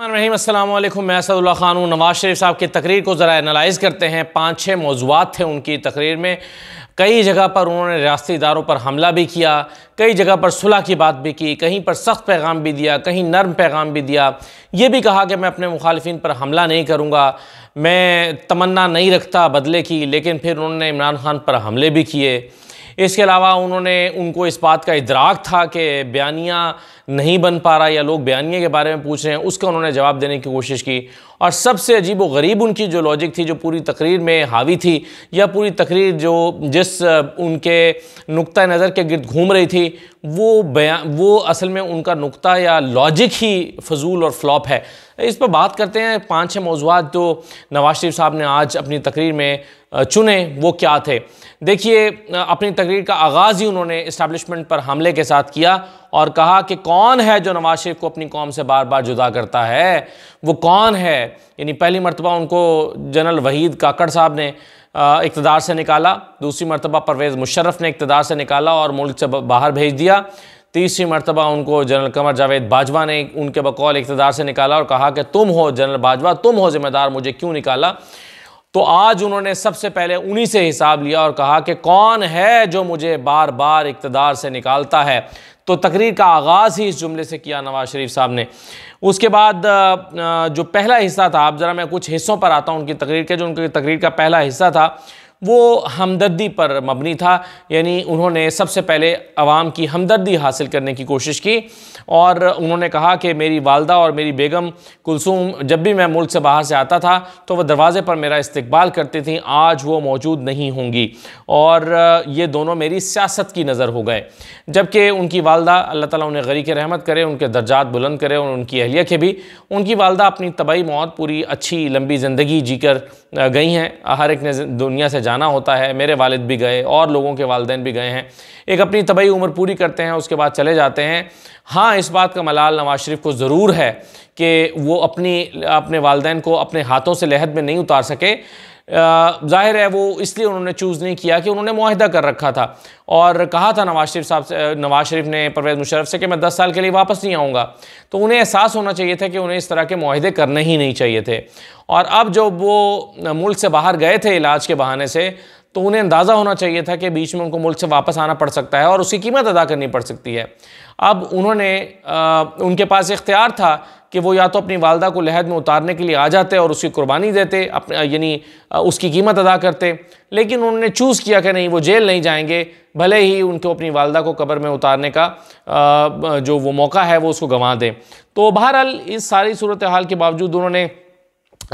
अल्लाम मैं असदुल्ला खान हूँ नवाज़ शरीफ साहब की तकरीर को ज़रा एनालाइज़ करते हैं पाँच छः मौजूद थे उनकी तकरीर में कई जगह पर उन्होंने रियाती इदारों पर हमला भी किया कई जगह पर सुलह की बात भी की कहीं पर सख्त पैगाम भी दिया कहीं नरम पैगाम भी दिया ये भी कहा कि मैं अपने मुखालफन पर हमला नहीं करूँगा मैं तमन्ना नहीं रखता बदले की लेकिन फिर उन्होंने इमरान खान पर हमले भी किए इसके अलावा उन्होंने उनको इस बात का इदराक था कि बयानिया नहीं बन पा रहा या लोग बयानिए के बारे में पूछ रहे हैं उसका उन्होंने जवाब देने की कोशिश की और सबसे अजीब व गरीब उनकी जो लॉजिक थी जो पूरी तकरीर में हावी थी या पूरी तकरीर जो जिस उनके नुक़ नज़र के गिरद घूम रही थी वो बयान वो असल में उनका नुकता या लॉजिक ही फजूल और फ्लॉप है इस पर बात करते हैं पाँच छः मौजूद जो तो नवाज शरीफ साहब ने आज अपनी तकरीर में चुने वो क्या थे देखिए अपनी तकरीर का आगाज़ ही उन्होंने इस्टबलिशमेंट पर हमले के साथ किया और कहा कि कौन है जो नवाज शरीफ को अपनी कौम से बार बार जुदा करता है वो कौन है यानी पहली मरतबा उनको जनरल वहीद काकड़ साहब ने इकतदार से निकाला दूसरी मरतबा परवेज़ मुशर्रफ ने इकतदार से निकाला और मुल्क से बाहर भेज दिया तीसरी मरतबा उनको जनरल कमर जावेद बाजवा ने उनके बकौल इकतदार से निकाला और कहा कि तुम हो जनरल बाजवा तुम हो ज़िम्मेदार मुझे क्यों निकाला तो आज उन्होंने सबसे पहले उन्हीं से हिसाब लिया और कहा कि कौन है जो मुझे बार बार इकतदार से निकालता है तो तकरीर का आगाज़ ही इस जुमले से किया नवाज़ शरीफ साहब ने उसके बाद जो पहला हिस्सा था आप ज़रा मैं कुछ हिस्सों पर आता हूँ उनकी तकरीर के जो उनकी तकरीर का पहला हिस्सा था वो हमदर्दी पर मबनी था यानी उन्होंने सबसे पहले आवाम की हमदर्दी हासिल करने की कोशिश की और उन्होंने कहा कि मेरी वालदा और मेरी बेगम कुलसूम जब भी मैं मुल्क से बाहर से आता था तो वह दरवाज़े पर मेरा इस्तबाल करती थी आज वो मौजूद नहीं होंगी और ये दोनों मेरी सियासत की नज़र हो गए जबकि उनकी वालदा अल्लाह ताली उन्हें गरी रहमत करे उनके दर्जात बुलंद करे और उनकी अहलिया के भी उनकी वालदा अपनी तबाही मौत पूरी अच्छी लंबी ज़िंदगी जीकर गई हैं हर एक ने दुनिया से जाना होता है मेरे वालिद भी गए और लोगों के वालदे भी गए हैं एक अपनी तबई उम्र पूरी करते हैं उसके बाद चले जाते हैं हाँ इस बात का मलाल नवाज शरीफ को ज़रूर है कि वो अपनी अपने वालदेन को अपने हाथों से लहद में नहीं उतार सके जाहिर है वो इसलिए उन्होंने चूज़ नहीं किया कि उन्होंने माहदा कर रखा था और कहा था नवाज शरीफ साहब से नवाज शरीफ ने परवेज़ मुशरफ से कि मैं दस साल के लिए वापस नहीं आऊँगा तो उन्हें एहसास होना चाहिए था कि उन्हें इस तरह के माहदे करने ही नहीं चाहिए थे और अब जब वो मुल्क से बाहर गए थे इलाज के बहाने से तो उन्हें अंदाज़ा होना चाहिए था कि बीच में उनको मुल्क से वापस आना पड़ सकता है और उसकी कीमत अदा करनी पड़ सकती है अब उन्होंने आ, उनके पास इख्तियार था कि वो या तो अपनी वालदा को लहद में उतारने के लिए आ जाते और उसकी कुर्बानी देते अपने यानी उसकी कीमत अदा करते लेकिन उन्होंने चूज़ किया कि नहीं वो जेल नहीं जाएंगे भले ही उनको अपनी वालदा को कब्र में उतारने का जो वो मौका है वो उसको गंवा दें तो बहरहाल इस सारी सूरत हाल के बावजूद उन्होंने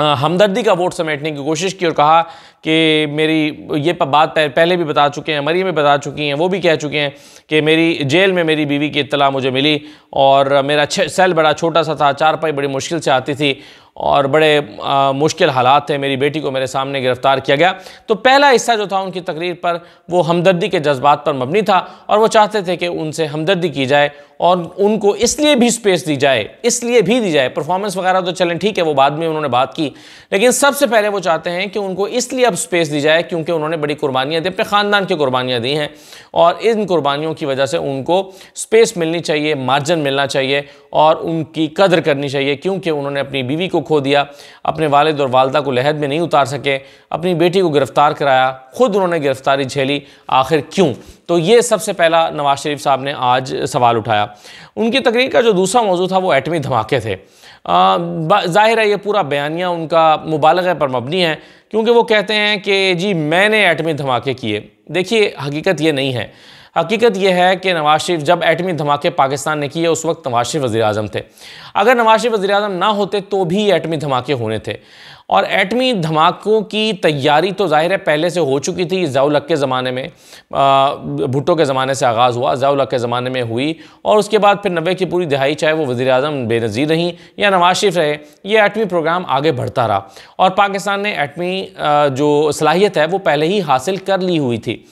हमदर्दी का वोट समेटने की कोशिश की और कहा कि मेरी ये बात पहले भी बता चुके हैं मरी में बता चुकी हैं वो भी कह चुके हैं कि मेरी जेल में मेरी बीवी की इतला मुझे मिली और मेरा सेल बड़ा छोटा सा था चार पाई बड़ी मुश्किल से आती थी और बड़े आ, मुश्किल हालात थे मेरी बेटी को मेरे सामने गिरफ़्तार किया गया तो पहला हिस्सा जो था उनकी तकरीर पर वो हमदर्दी के जज्बात पर मबनी था और वो चाहते थे कि उनसे हमदर्दी की जाए और उनको इसलिए भी स्पेस दी जाए इसलिए भी दी जाए परफॉर्मेंस वगैरह तो चलें ठीक है वो बाद में उन्होंने बात की लेकिन सबसे पहले वो चाहते हैं कि उनको इसलिए अब स्पेस दी जाए क्योंकि उन्होंने बड़ी कुर्बानियाँ दी अपने ख़ानदान की कुर्बानियाँ दी हैं और इन कुर्बानियों की वजह से उनको स्पेस मिलनी चाहिए मार्जिन मिलना चाहिए और उनकी कदर करनी चाहिए क्योंकि उन्होंने अपनी बीवी को खो दिया अपने वालद और वालदा को लहद में नहीं उतार सके अपनी बेटी को गिरफ़्तार कराया ख़ुद उन्होंने गिरफ़्तारी झेली आखिर क्यों तो ये सबसे पहला नवाज़ शरीफ साहब ने आज सवाल उठाया उनकी तकरीर का जो दूसरा मौजू था वो एटमी धमाके थे ज़ाहिर है ये पूरा बयानिया उनका मुबालग पर मबनी है क्योंकि वो कहते हैं कि जी मैंने एटमी धमाके किए देखिए हकीकत ये नहीं है हकीकत यह है कि नवाज शरीफ जब एटमी धमाके पाकिस्तान ने किए उस वक्त नवाज शरीफ वजी अजम थे अगर नवाज शरीफ वजी अजम ना होते तो भी एटमी धमाके होने थे और एटमी धमाकों की तैयारी तो ज़ाहिर है पहले से हो चुकी थी ज़ाउलक के ज़माने में भुट्टो के ज़माने से आगाज़ हुआ जयाल के ज़माने में हुई और उसके बाद फिर नब्बे की पूरी दिहाई चाहे वो वज़ी अजम बेनज़ीर रहीं या नवाज शरीफ रहे ये एटमी प्रोग्राम आगे बढ़ता रहा और पाकिस्तान ने एटमी जो सलाहियत है वो पहले ही हासिल कर ली हुई थी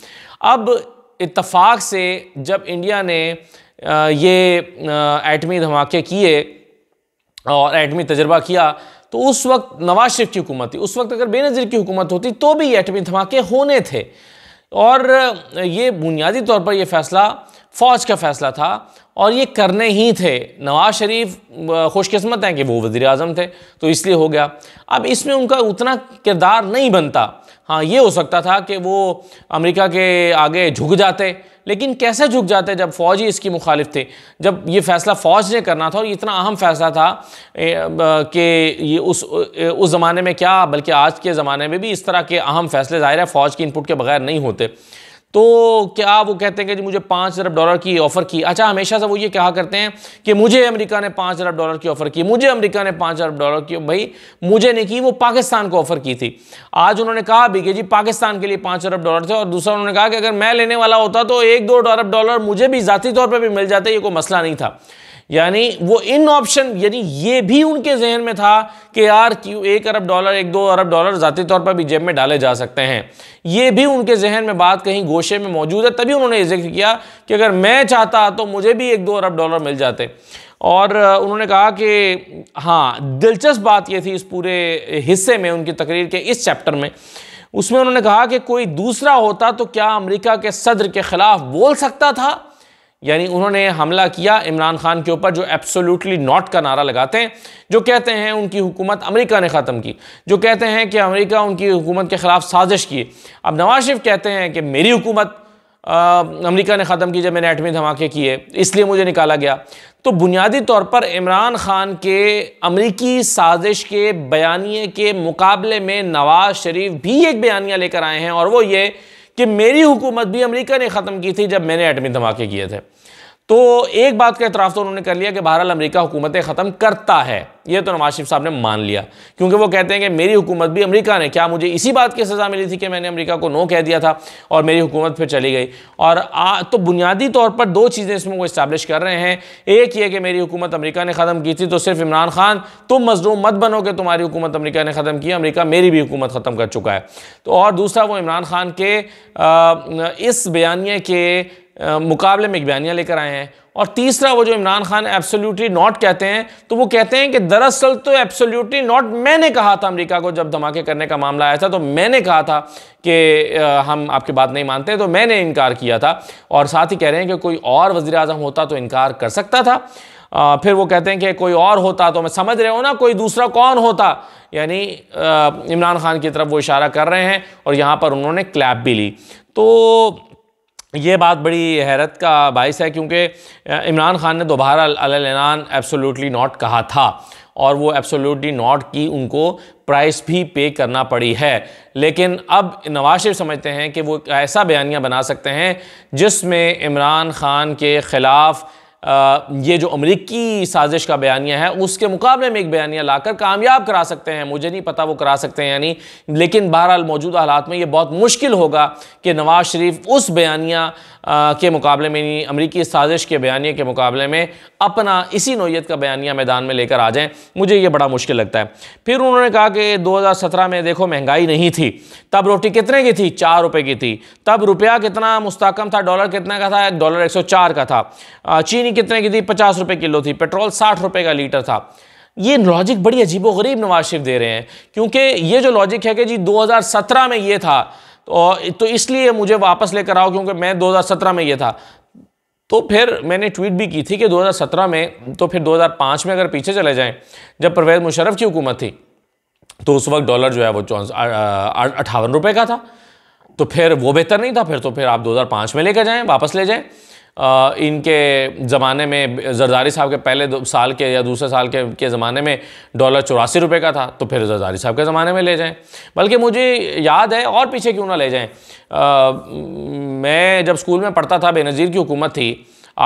अब इतफाक़ से जब इंडिया ने ये एटमी धमाके किए और एटमी तजर्बा किया तो उस वक्त नवाज शरीफ की हुकूमत थी उस वक्त अगर बेनज़ीर की हुकूमत होती तो भी एटमी धमाके होने थे और ये बुनियादी तौर पर यह फ़ैसला फ़ौज का फैसला था और ये करने ही थे नवाज़ शरीफ खुशकस्मत हैं कि वो वज़ी अजम थे तो इसलिए हो गया अब इसमें उनका उतना किरदार नहीं बनता हाँ ये हो सकता था कि वो अमेरिका के आगे झुक जाते लेकिन कैसे झुक जाते जब फ़ौज ही इसकी मुखालिफ थे जब ये फ़ैसला फ़ौज ने करना था और इतना अहम फ़ैसला था कि ये उस उस ज़माने में क्या बल्कि आज के ज़माने में भी इस तरह के अहम फ़ैसले ज़ाहिर है फ़ौज के इनपुट के बगैर नहीं होते तो क्या वो कहते हैं कि जी मुझे पाँच अरब डॉलर की ऑफ़र की अच्छा हमेशा से वो ये कहा करते हैं कि मुझे अमेरिका ने पाँच अरब डॉलर की ऑफ़र की मुझे अमेरिका ने पाँच अरब डॉलर की भाई मुझे नहीं की वो पाकिस्तान को ऑफ़र की थी आज उन्होंने कहा भी कि जी पाकिस्तान के लिए पाँच अरब डॉलर थे और दूसरा उन्होंने कहा कि अगर मैं लेने वाला होता तो एक दो अरब डॉलर मुझे भी ज़ाती तौर पर भी मिल जाते ये कोई मसला नहीं था यानी वो इन ऑप्शन यानी ये भी उनके जहन में था कि यार क्यों एक अरब डॉलर एक दो अरब डॉलर ज़ाती तौर पर भी जेब में डाले जा सकते हैं ये भी उनके जहन में बात कहीं गोश गोशे में मौजूद है तभी उन्होंने ये जिक्र किया कि अगर मैं चाहता तो मुझे भी एक दो अरब डॉलर मिल जाते और उन्होंने कहा कि हाँ दिलचस्प बात यह थी इस पूरे हिस्से में उनकी तकरीर के इस चैप्टर में उसमें उन्होंने कहा कि कोई दूसरा होता तो क्या अमेरिका के सदर के ख़िलाफ़ बोल सकता था यानी उन्होंने हमला किया इमरान खान के ऊपर जो एब्सोल्युटली नॉट का नारा लगाते हैं जो कहते हैं उनकी हुकूमत अमेरिका ने ख़त्म की जो कहते हैं कि अमेरिका उनकी हुकूमत के ख़िलाफ़ साजिश की अब नवाज शरीफ कहते हैं कि मेरी हुकूमत अमेरिका ने ख़त्म की जब मैंने एटमी धमाके किए इसलिए मुझे निकाला गया तो बुनियादी तौर पर इमरान खान के अमरीकी साजिश के बयानी के मुकाबले में नवाज शरीफ भी एक बयानिया लेकर आए हैं और वो ये कि मेरी हुकूमत भी अमेरिका ने ख़त्म की थी जब मैंने एटमी धमाके किए थे तो एक बात का इतराफ़ तो उन्होंने कर लिया कि बहरहाल अमरीका हुकूमतें ख़त्म करता है ये तो नवाज शरीफ साहब ने मान लिया क्योंकि वो कहते हैं कि मेरी हुकूमत भी अमेरिका ने क्या मुझे इसी बात की सज़ा मिली थी कि मैंने अमेरिका को नो कह दिया था और मेरी हुकूमत फिर चली गई और आ, तो बुनियादी तौर पर दो चीज़ें इसमें वो इस्टेब्लिश कर रहे हैं एक ये कि मेरी हुकूमत अमरीका ने ख़त्म की थी तो सिर्फ इमरान खान तुम मजलूम मत बनो कि तुम्हारी हुकूमत अमरीका ने ख़त्म की अमरीका मेरी भी हुकूमत ख़त्म कर चुका है तो और दूसरा वो इमरान खान के इस बयानी के मुकाबले में एक बयानियाँ लेकर आए हैं और तीसरा वो जो इमरान खान एब्सोल्यूटली नॉट कहते हैं तो वो कहते हैं कि दरअसल तो एब्सोल्यूटली नॉट मैंने कहा था अमेरिका को जब धमाके करने का मामला आया था तो मैंने कहा था कि हम आपकी बात नहीं मानते तो मैंने इनकार किया था और साथ ही कह रहे हैं कि कोई और वजी अजम होता तो इनकार कर सकता था आ, फिर वो कहते हैं कि कोई और होता तो मैं समझ रहे हो ना कोई दूसरा कौन होता यानी इमरान खान की तरफ वो इशारा कर रहे हैं और यहाँ पर उन्होंने क्लैप भी ली तो ये बात बड़ी हैरत का बायस है क्योंकि इमरान खान ने दोबारा अलान एब्सोल्युटली नॉट कहा था और वो एब्सोल्युटली नॉट की उनको प्राइस भी पे करना पड़ी है लेकिन अब नवाज शरीफ समझते हैं कि वो ऐसा बयानिया बना सकते हैं जिसमें इमरान खान के ख़िलाफ़ ये जो अमरीकी साजिश का बयानिया है उसके मुकाबले में एक बयानिया लाकर कामयाब करा सकते हैं मुझे नहीं पता वो करा सकते हैं यानी लेकिन बहरहाल मौजूदा हालात में ये बहुत मुश्किल होगा कि नवाज शरीफ उस बयानिया के मुकाबले में यानी अमरीकी साजिश के बयानी के मुकाबले में अपना इसी नोयत का बयानिया मैदान में लेकर आ जाएँ मुझे ये बड़ा मुश्किल लगता है फिर उन्होंने कहा कि दो हज़ार सत्रह में देखो महंगाई नहीं थी तब रोटी कितने की थी चार रुपये की थी तब रुपया कितना मुस्तकम था डॉलर कितने का था डॉलर एक सौ चार का था चीनी कितने की थी पचास रुपये किलो थी पेट्रोल साठ रुपये का लीटर था ये लॉजिक बड़ी अजीबो गरीब नवाज शरीफ दे रहे हैं क्योंकि ये जो लॉजिक है कि जी 2017 में ये था तो, तो इसलिए मुझे वापस लेकर आओ क्योंकि मैं 2017 में ये था तो फिर मैंने ट्वीट भी की थी कि 2017 में तो फिर 2005 में अगर पीछे चले जाएं जब परवेज मुशरफ की हुकूमत थी तो उस वक्त डॉलर जो है वो अट्ठावन रुपये का था तो फिर वो बेहतर नहीं था फिर तो फिर आप 2005 में लेकर जाएं वापस ले जाएं इनके ज़माने में जरदारी साहब के पहले साल के या दूसरे साल के के ज़माने में डॉलर चौरासी रुपये का था तो फिर जरदारी साहब के ज़माने में ले जाएं बल्कि मुझे याद है और पीछे क्यों ना ले जाएं मैं जब स्कूल में पढ़ता था बेनज़ीर की हुकूमत थी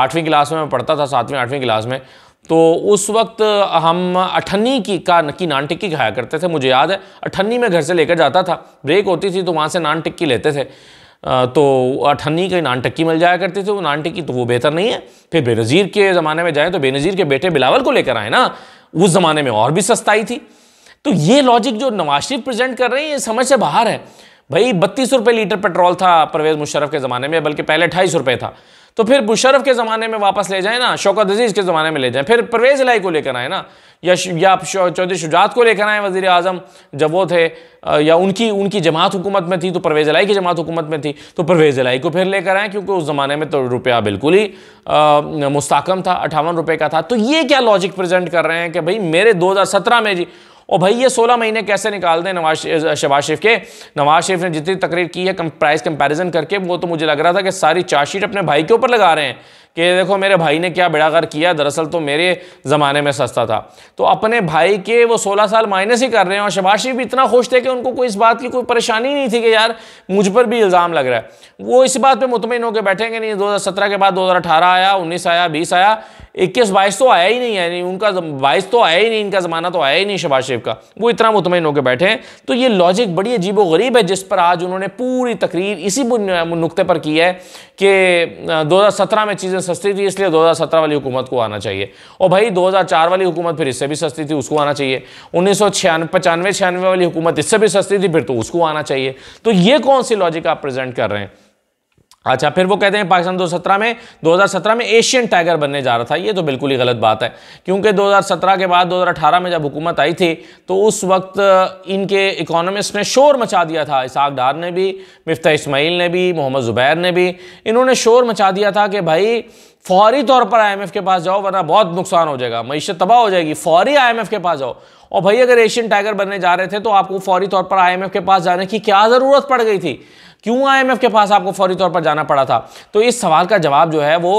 आठवीं क्लास में मैं पढ़ता था सातवीं आठवीं क्लास में तो उस वक्त हम अठन्नी की का की नान टिक्की खाया करते थे मुझे याद है अठन्नी में घर से लेकर जाता था ब्रेक होती थी तो वहाँ से नान टिक्की लेते थे तो अठन्नी कहीं नान टक्की मिल जाया करते थे वो नान टक्की तो वो बेहतर नहीं है फिर बेनज़ीर के ज़माने में जाएँ तो बेनज़ीर के बेटे बिलावल को लेकर आए ना उस ज़माने में और भी सस्ताई थी तो ये लॉजिक जो नवाज शरीफ प्रेजेंट कर रहे हैं ये समझ से बाहर है भाई बत्तीस रुपये लीटर पेट्रोल था परवेज़ मुशरफ के ज़माने में बल्कि पहले अठाईस रुपये था तो फिर मुशरफ के ज़माने में वापस ले जाए ना शौकत अजीज़ के ज़माने में ले जाएँ फिर परवेज़ लाई को लेकर आए ना या या चौधरी शुजात को लेकर आए वज़ी अजम जब वो थे या उनकी उनकी जमात हुकूमत में थी तो परवेज़ लाई की जमात हुकूमत में थी तो परवेज़ लाई को फिर लेकर आए क्योंकि उस ज़माने में तो रुपया बिल्कुल ही मुस्तकम था अठावन रुपये का था तो ये क्या लॉजिक प्रजेंट कर रहे हैं कि भाई मेरे दो हज़ार सत्रह में जी और भाई ये सोलह महीने कैसे निकाल दें नवाज शबाज शरीफ के नवाज शरीफ ने जितनी तकरीर की है कम, प्राइस कंपैरिजन करके वो तो मुझे लग रहा था कि सारी चार्जशीट अपने भाई के ऊपर लगा रहे हैं कि देखो मेरे भाई ने क्या बेड़ागर किया दरअसल तो मेरे ज़माने में सस्ता था तो अपने भाई के वो सोलह साल माइनस ही कर रहे हैं और शबाज शरीफ इतना खुश थे कि उनको कोई इस बात की कोई परेशानी नहीं थी कि यार मुझ पर भी इल्ज़ाम लग रहा है वो इस बात पर मुतमिन होकर बैठेंगे नहीं दो के बाद दो आया उन्नीस आया बीस आया इक्कीस बाईस तो आया ही नहीं है नहीं उनका बाईस तो आया ही नहीं इनका ज़माना तो आया ही नहीं शबाज शेफ का वो इतना मुतमिन होकर बैठे हैं तो ये लॉजिक बड़ी अजीब गरीब है जिस पर आज उन्होंने पूरी तकरीर इसी नुकते पर की है कि 2017 में चीज़ें सस्ती थी इसलिए 2017 वाली हुकूमत को आना चाहिए और भाई 2004 वाली हुकूमत फिर इससे भी सस्ती थी उसको आना चाहिए उन्नीस सौ छियानवे वाली हुकूमत इससे भी सस्ती थी फिर तो उसको आना चाहिए तो ये कौन सी लॉजिक आप प्रेजेंट कर रहे हैं अच्छा फिर वो कहते हैं पाकिस्तान 2017 में 2017 में एशियन टाइगर बनने जा रहा था ये तो बिल्कुल ही गलत बात है क्योंकि 2017 के बाद 2018 में जब हुकूमत आई थी तो उस वक्त इनके इकोनॉमिस्ट ने शोर मचा दिया था इसाक डार ने भी मिफ्ता इस्माइल ने भी मोहम्मद ज़ुबैर ने भी इन्होंने शोर मचा दिया था कि भाई फौरी तौर पर आई के पास जाओ वरना बहुत नुकसान हो जाएगा मीशत तबाह हो जाएगी फौरी आई के पास जाओ और भाई अगर एशियन टाइगर बनने जा रहे थे तो आपको फौरी तौर पर आई के पास जाने की क्या ज़रूरत पड़ गई थी क्यों आईएमएफ के पास आपको फौरी तौर पर जाना पड़ा था तो इस सवाल का जवाब जो है वो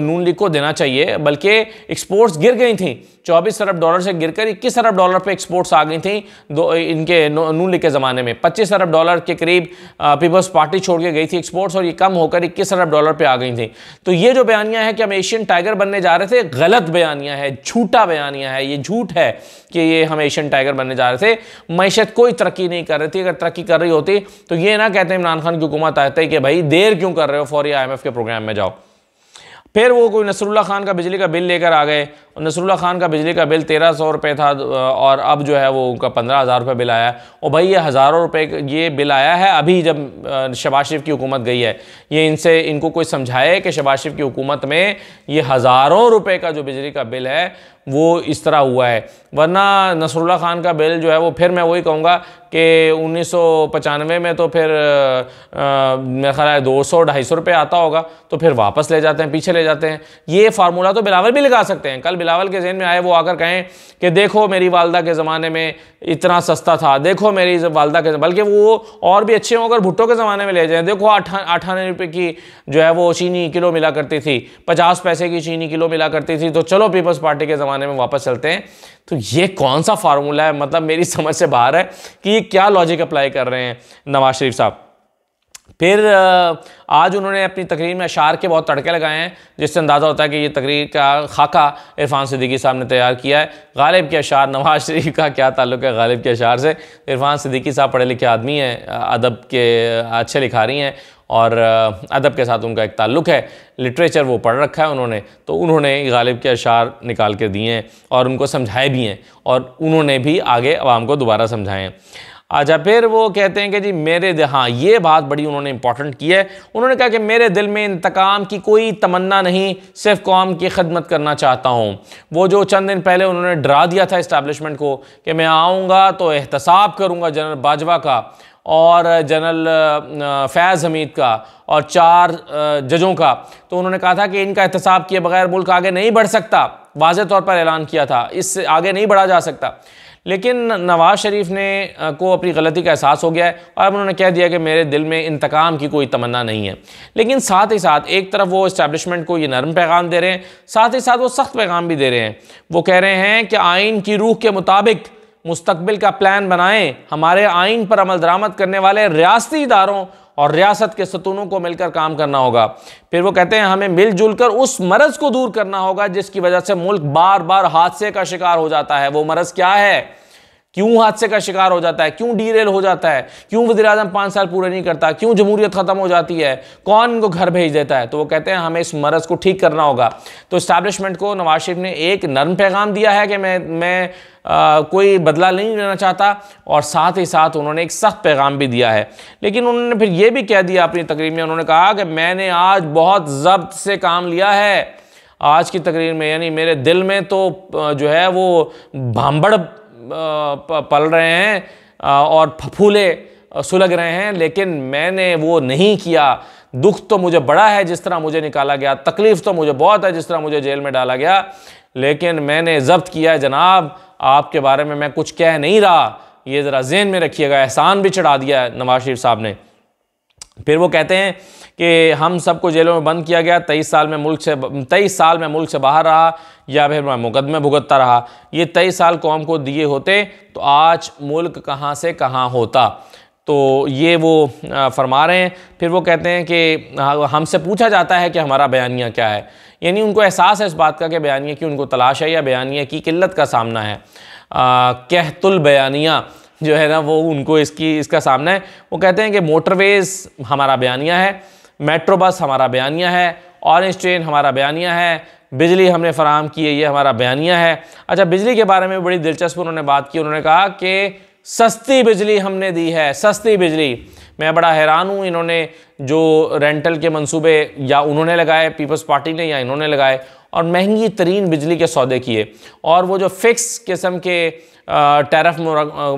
नून लीग को देना चाहिए बल्कि एक्सपोर्ट्स गिर गई थी चौबीस अरब डॉलर से गिरकर इक्कीस अरब डॉलर पे एक्सपोर्ट्स आ गई थी दो इनके नून लीग के ज़माने में पच्चीस अरब डॉलर के करीब पीपल्स पार्टी छोड़ के गई थी एक्सपोर्ट्स और ये कम होकर इक्कीस अरब डॉलर पे आ गई थी तो ये जो बयानियाँ हैं कि हम एशियन टाइगर बनने जा रहे थे गलत बयानियाँ है झूठा बयानियाँ है ये झूठ है कि ये हम एशियन टाइगर बनने जा रहे थे मैशत कोई तरक्की नहीं कर रही थी अगर तरक्की कर रही होती तो ये ना कहते हैं इमरान खान की हुकूमत आते हैं कि भाई देर क्यों कर रहे हो फौरी आई के प्रोग्राम में जाओ फिर वो कोई नसरुल्ला खान का बिजली का बिल लेकर आ गए नसरुल्ला खान का बिजली का बिल तेरह सौ रुपये था और अब जो है वो उनका पंद्रह हज़ार रुपये बिल आया और भाई ये हज़ारों रुपये ये बिल आया है अभी जब शबाज शरीफ की हुकूमत गई है ये इनसे इनको कोई समझाए कि शबाज शरीफ की हुकूमत में ये हज़ारों रुपये का जो बिजली का बिल है वो इस तरह हुआ है वरना नसरुल्ला ख़ान का बेल जो है वो फिर मैं वही कहूँगा कि उन्नीस में तो फिर मेरा ख्याल है दो सौ ढाई सौ रुपये आता होगा तो फिर वापस ले जाते हैं पीछे ले जाते हैं ये फार्मूला तो बिलावल भी लगा सकते हैं कल बिलावल के जहन में आए वो आकर कहें कि देखो मेरी वालदा के ज़माने में इतना सस्ता था देखो मेरी वालदा के बल्कि वो और भी अच्छे हों अगर भुट्टो के ज़माने में ले जाएँ देखो अठान अठानवे रुपये की जो है वो चीनी किलो मिला करती थी पचास पैसे की चीनी किलो मिला करती थी तो चलो पीपल्स पार्टी के ज़माने ज़माने में वापस चलते हैं तो ये कौन सा फार्मूला है मतलब मेरी समझ से बाहर है कि ये क्या लॉजिक अप्लाई कर रहे हैं नवाज शरीफ साहब फिर आज उन्होंने अपनी तकरीर में अशार के बहुत तड़के लगाए हैं जिससे अंदाज़ा होता है कि ये तकरीर का खाका इरफान सिद्दीकी साहब ने तैयार किया है गालिब के अशार नवाज शरीफ का क्या ताल्लुक है गालिब के अशार से इरफान सिद्दीकी साहब पढ़े लिखे आदमी हैं अदब के अच्छे लिखा रही हैं और अदब के साथ उनका एक ताल्लुक़ है लिटरेचर वो पढ़ रखा है उन्होंने तो उन्होंने गालिब के अशार निकाल के दिए हैं और उनको समझाए भी हैं और उन्होंने भी आगे आवाम को दोबारा समझाएँ अच्छा फिर वो कहते हैं कि जी मेरे हाँ ये बात बड़ी उन्होंने इंपॉर्टेंट की है उन्होंने कहा कि मेरे दिल में इंतकाम की कोई तमन्ना नहीं सिर्फ कौम की खदमत करना चाहता हूँ वो जो चंद दिन पहले उन्होंने डरा दिया था इस्टेबलिशमेंट को कि मैं आऊँगा तो एहतसाब करूँगा जनरल बाजवा का और जनरल फैज़ हमीद का और चार जजों का तो उन्होंने कहा था कि इनका एहतसाब किए बगैर मुल्क आगे नहीं बढ़ सकता वाज तौर पर ऐलान किया था इससे आगे नहीं बढ़ा जा सकता लेकिन नवाज़ शरीफ ने को अपनी गलती का एहसास हो गया है और अब उन्होंने कह दिया कि मेरे दिल में इंतकाम की कोई तमन्ना नहीं है लेकिन साथ ही साथ एक तरफ वो इस्टेबलिशमेंट को ये नरम पैगाम दे रहे हैं साथ ही साथ वो सख्त पैगाम भी दे रहे हैं वो कह रहे हैं कि आइन की रूह के मुताबिक मुस्तबिल का प्लान बनाएं हमारे आइन पर अमल दरामद करने वाले रियाती इदारों और रियासत के सतूनों को मिलकर काम करना होगा फिर वो कहते हैं हमें मिलजुल कर उस मरज़ को दूर करना होगा जिसकी वजह से मुल्क बार बार हादसे का शिकार हो जाता है वो मरज़ क्या है क्यों हादसे का शिकार हो जाता है क्यों डीरेल हो जाता है क्यों वजी अजम पाँच साल पूरे नहीं करता क्यों जमहूरियत ख़त्म हो जाती है कौन इनको घर भेज देता है तो वो कहते हैं हमें इस मरज़ को ठीक करना होगा तो इस्टेबलिशमेंट को नवाज शरीफ ने एक नरम पैगाम दिया है कि मैं मैं आ, कोई बदला नहीं लेना चाहता और साथ ही साथ उन्होंने एक सख्त पैगाम भी दिया है लेकिन उन्होंने फिर ये भी कह दिया अपनी तकरीर में उन्होंने कहा कि मैंने आज बहुत जब्त से काम लिया है आज की तकरीर में यानी मेरे दिल में तो जो है वो भांबड़ पल रहे हैं और फफूले सुलग रहे हैं लेकिन मैंने वो नहीं किया दुख तो मुझे बड़ा है जिस तरह मुझे निकाला गया तकलीफ़ तो मुझे बहुत है जिस तरह मुझे जेल में डाला गया लेकिन मैंने जब्त किया है जनाब आपके बारे में मैं कुछ कह नहीं रहा ये ज़रा जेन में रखिएगा एहसान भी चढ़ा दिया नवाज शरीफ साहब ने फिर वो कहते हैं कि हम सबको जेलों में बंद किया गया तेईस साल में मुल्क से तेईस साल में मुल्क से बाहर रहा या फिर मैं मुकदमे भुगतता रहा ये तेईस साल कौम को दिए होते तो आज मुल्क कहाँ से कहाँ होता तो ये वो फरमा रहे हैं फिर वो कहते हैं कि हमसे पूछा जाता है कि हमारा बयानिया क्या है यानी उनको एहसास है इस बात का कि बयानिया की उनको तलाश है या बयानिया की किल्लत का सामना है कहतुल बयानिया जो है ना वो उनको इसकी इसका सामना है वो कहते हैं कि मोटरवेज़ हमारा बयानिया है मेट्रो बस हमारा बयानिया है ऑरेंज ट्रेन हमारा बयानिया है बिजली हमने फराम की है ये हमारा बयानिया है अच्छा बिजली के बारे में बड़ी दिलचस्प उन्होंने बात की उन्होंने कहा कि सस्ती बिजली हमने दी है सस्ती बिजली मैं बड़ा हैरान हूँ इन्होंने जो रेंटल के मंसूबे या उन्होंने लगाए पीपल्स पार्टी ने या इन्होंने लगाए और महंगी तरीन बिजली के सौदे किए और वो जो फिक्स किस्म के टैरफ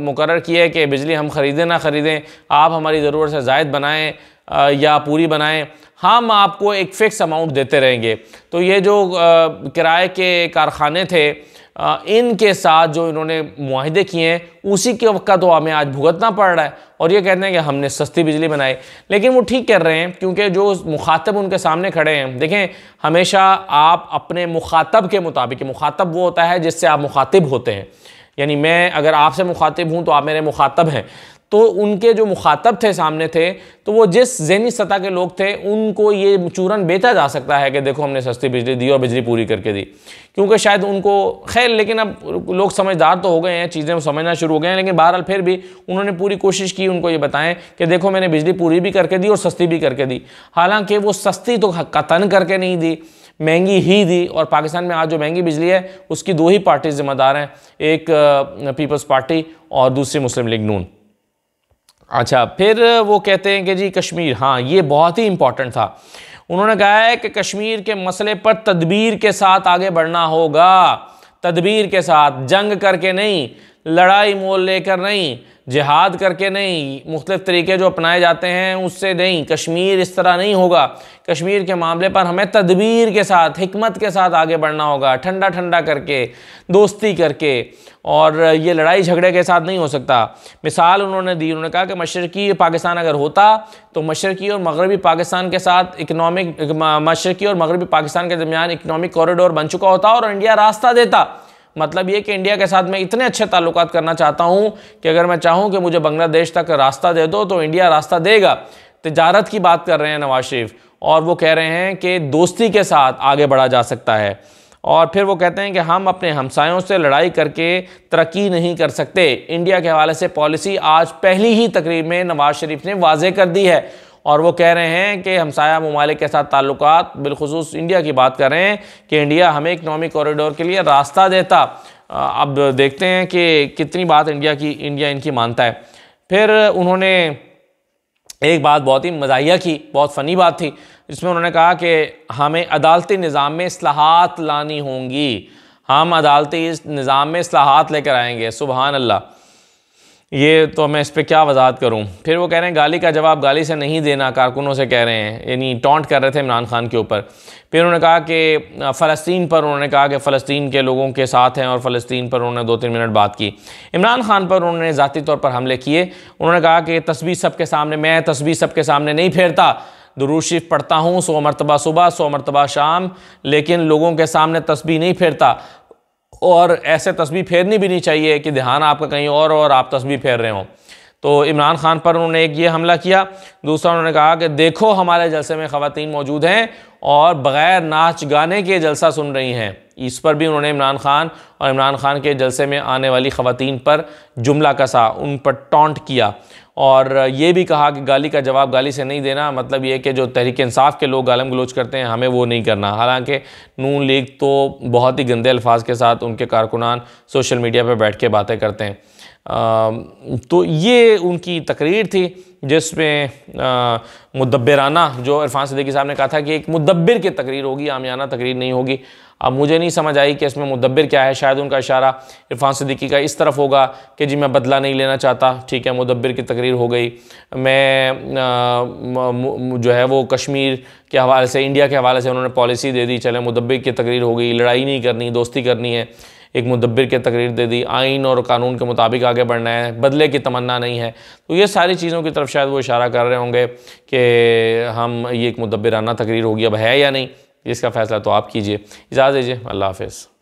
मुकर किए कि बिजली हम ख़रीदें ना ख़रीदें आप हमारी ज़रूरत से जायद बनाएँ या पूरी बनाएं हम आपको एक फ़िक्स अमाउंट देते रहेंगे तो ये जो किराए के कारखाने थे इनके साथ जो इन्होंने माहदे किए हैं उसी के वक्त तो हमें आज भुगतना पड़ रहा है और ये कहते हैं कि हमने सस्ती बिजली बनाई लेकिन वो ठीक कर रहे हैं क्योंकि जो मुखातब उनके सामने खड़े हैं देखें हमेशा आप अपने मुखातब के मुताबिक मुखातब वो होता है जिससे आप मुखातिब होते हैं यानी मैं अगर आपसे मुखातिब हूँ तो आप मेरे मुखातब हैं तो उनके जो मुखातब थे सामने थे तो वो जिस जहनी सतह के लोग थे उनको ये चूरन बेचा जा सकता है कि देखो हमने सस्ती बिजली दी और बिजली पूरी करके दी क्योंकि शायद उनको खैर लेकिन अब लोग समझदार तो हो गए हैं चीज़ें समझना शुरू हो गए हैं लेकिन बहरहाल फिर भी उन्होंने पूरी कोशिश की उनको ये बताएं कि देखो मैंने बिजली पूरी भी करके दी और सस्ती भी करके दी हालाँकि वो सस्ती तो कतन करके नहीं दी महंगी ही दी और पाकिस्तान में आज जो महंगी बिजली है उसकी दो ही पार्टी ज़िम्मेदार हैं एक पीपल्स पार्टी और दूसरी मुस्लिम लीग नून अच्छा फिर वो कहते हैं कि जी कश्मीर हाँ ये बहुत ही इम्पॉर्टेंट था उन्होंने कहा है कि कश्मीर के मसले पर तदबीर के साथ आगे बढ़ना होगा तदबीर के साथ जंग करके नहीं लड़ाई मोल लेकर नहीं जिहाद करके नहीं मुख्तलिफ़ तरीके जो अपनाए जाते हैं उससे नहीं कश्मीर इस तरह नहीं होगा कश्मीर के मामले पर हमें तदबीर के साथ हमत के साथ आगे बढ़ना होगा ठंडा ठंडा करके दोस्ती करके और ये लड़ाई झगड़े के साथ नहीं हो सकता मिसाल उन्होंने दी उन्होंने कहा कि मशरकी पाकिस्तान अगर होता तो मशरकी और मगरबी पाकिस्तान के साथ इकनॉमिक मशरकी और मगरबी पाकिस्तान के दरमियान इकनॉमिक कॉरिडोर बन चुका होता और इंडिया रास्ता देता मतलब ये कि इंडिया के साथ मैं इतने अच्छे ताल्लुक करना चाहता हूँ कि अगर मैं चाहूँ कि मुझे बांग्लादेश तक रास्ता दे दो तो इंडिया रास्ता देगा तजारत की बात कर रहे हैं नवाज शरीफ और वो कह रहे हैं कि दोस्ती के साथ आगे बढ़ा जा सकता है और फिर वो कहते हैं कि हम अपने हमसायों से लड़ाई करके तरक्की नहीं कर सकते इंडिया के हवाले से पॉलिसी आज पहली ही तकरीब में नवाज शरीफ ने वाजे कर दी है और वो कह रहे हैं कि हमसाया ममालिक के साथ ताल्लुक बिलखसूस इंडिया की बात करें कि इंडिया हमें इकनॉमिक कॉरिडोर के लिए रास्ता देता अब देखते हैं कि कितनी बात इंडिया की इंडिया इनकी मानता है फिर उन्होंने एक बात बहुत ही मजाहिया की बहुत फ़नी बात थी जिसमें उन्होंने कहा कि हमें अदालती निज़ाम में असलाहत लानी होंगी हम अदालती इस निज़ाम में असलाहत लेकर आएंगे सुबहान अल्लाह ये तो मैं इस पर क्या वजाहत करूँ फिर वो कह रहे हैं गाली का जवाब गाली से नहीं देना कारकुनों से कह रहे हैं यानी टॉन्ट कर रहे थे इमरान खान के ऊपर फिर उन्होंने कहा कि फ़लस्तीन पर उन्होंने कहा कि फ़लस्तीन के लोगों के साथ हैं और फ़लस्तीन पर उन्होंने दो तीन मिनट बात की इमरान खान पर उन्होंने ज़ाती तौर पर हमले किए उन्होंने कहा कि तस्वीर सब के सामने मैं तस्वीर सब के सामने नहीं फेरता दरूशिफ पढ़ता हूँ सो मरतबा सुबह सो मरतबा शाम लेकिन लोगों के सामने तस्वीर नहीं फेरता और ऐसे तस्वीर फेरनी भी नहीं चाहिए कि ध्यान आपका कहीं और और आप तस्वीर फेर रहे हों तो इमरान खान पर उन्होंने एक ये हमला किया दूसरा उन्होंने कहा कि देखो हमारे जलसे में ख़वान मौजूद हैं और बग़ैर नाच गाने के जलसा सुन रही हैं इस पर भी उन्होंने इमरान खान और इमरान खान के जलसे में आने वाली ख़वान पर जुमला कसा उन पर टॉन्ट किया और ये भी कहा कि गाली का जवाब गाली से नहीं देना मतलब ये कि जो तहरीक इंसाफ के लोग गालम गलोच करते हैं हमें वो नहीं करना हालांकि नून लीग तो बहुत ही गंदे अल्फाज के साथ उनके कारकुनान सोशल मीडिया पर बैठ के बातें करते हैं तो ये उनकी तकरीर थी जिसमें मुदब्बराना जो इरफान सदीकी साहब ने कहा था कि एक मुदब्बिर की तकरीर होगी आमियाना तकरीर नहीं होगी अब मुझे नहीं समझ आई कि इसमें मुदब्बिर क्या है शायद उनका इशारा इरफान सदीकी का इस तरफ होगा कि जी मैं बदला नहीं लेना चाहता ठीक है मुदब्बिर की तकरीर हो गई मैं जो है वो कश्मीर के हवाले से इंडिया के हवाले से उन्होंने पॉलिसी दे दी चले मुदब्बिर की तकरीर हो गई लड़ाई नहीं करनी दोस्ती करनी है एक मुदब्बिर के तकरीर दे दी आइन और कानून के मुताबिक आगे बढ़ना है बदले की तमन्ना नहीं है तो ये सारी चीज़ों की तरफ शायद वो इशारा कर रहे होंगे कि हम ये एक मुदब्बराना तकरीर होगी अब है या नहीं इसका फ़ैसला तो आप कीजिए इजाज़त दीजिए अल्लाह हाफिज़